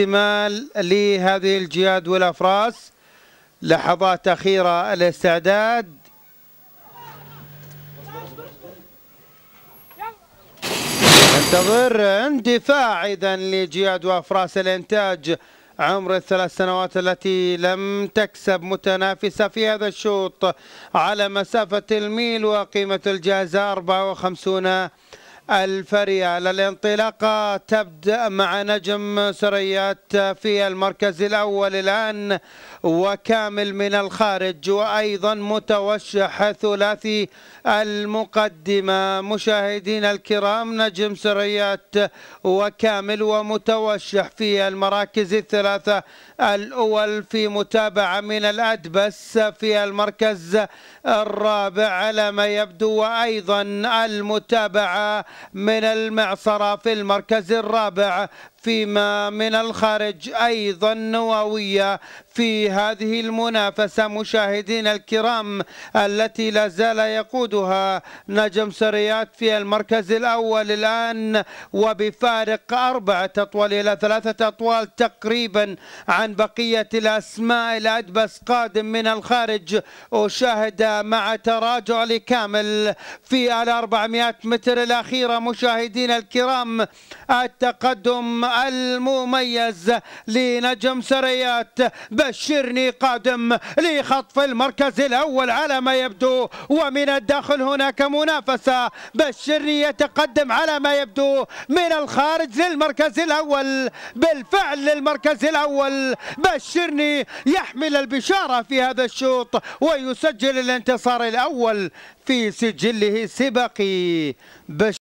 استعمال لهذه الجياد والافراس لحظات اخيره الاستعداد انتظر اندفاع اذا لجياد وافراس الانتاج عمر الثلاث سنوات التي لم تكسب متنافسة في هذا الشوط على مسافة الميل وقيمة الجائزة 54 الفريال الانطلاقة تبدأ مع نجم سريات في المركز الأول الآن وكامل من الخارج وأيضا متوشح ثلاثي المقدمة مشاهدين الكرام نجم سريات وكامل ومتوشح في المراكز الثلاثة الأول في متابعة من الأدبس في المركز الرابع على ما يبدو وأيضا المتابعة من المعصرة في المركز الرابع فيما من الخارج أيضا نووية في هذه المنافسة مشاهدين الكرام التي لا زال يقودها نجم سريات في المركز الأول الآن وبفارق أربعة أطوال إلى ثلاثة أطوال تقريبا عن بقية الأسماء الأدبس قادم من الخارج أشاهد مع تراجع لكامل في ال 400 متر الأخيرة مشاهدين الكرام التقدم المميز لنجم سريات بشرني قادم لخطف المركز الأول على ما يبدو ومن الداخل هناك منافسة بشرني يتقدم على ما يبدو من الخارج للمركز الأول بالفعل للمركز الأول بشرني يحمل البشارة في هذا الشوط ويسجل الانتصار الأول في سجله السباقي بش